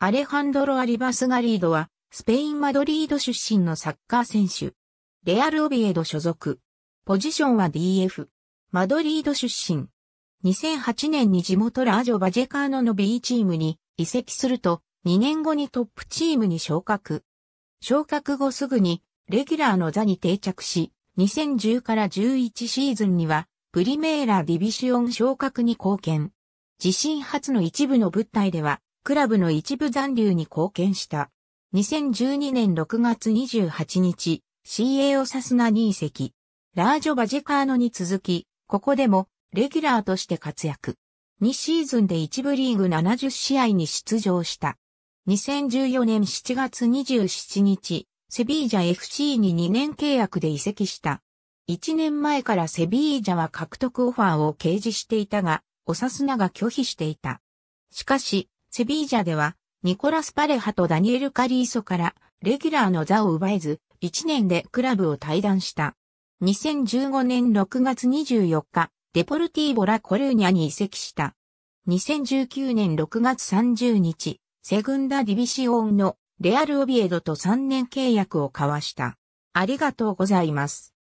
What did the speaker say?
アレハンドロ・アリバス・ガリードは、スペイン・マドリード出身のサッカー選手。レアル・オビエド所属。ポジションは DF。マドリード出身。2008年に地元ラージョ・バジェカーノの B チームに移籍すると、2年後にトップチームに昇格。昇格後すぐに、レギュラーの座に定着し、2010から11シーズンには、プリメーラ・ディビシオン昇格に貢献。自身初の一部の物体では、クラブの一部残留に貢献した。2012年6月28日、CA をサスナに移籍。ラージョ・バジェカーノに続き、ここでもレギュラーとして活躍。2シーズンで一部リーグ70試合に出場した。2014年7月27日、セビージャ FC に2年契約で移籍した。1年前からセビージャは獲得オファーを掲示していたが、オサスナが拒否していた。しかし、セビージャでは、ニコラス・パレハとダニエル・カリーソから、レギュラーの座を奪えず、1年でクラブを退団した。2015年6月24日、デポルティーボ・ラ・コルーニャに移籍した。2019年6月30日、セグンダ・ディビシオンのレアル・オビエドと3年契約を交わした。ありがとうございます。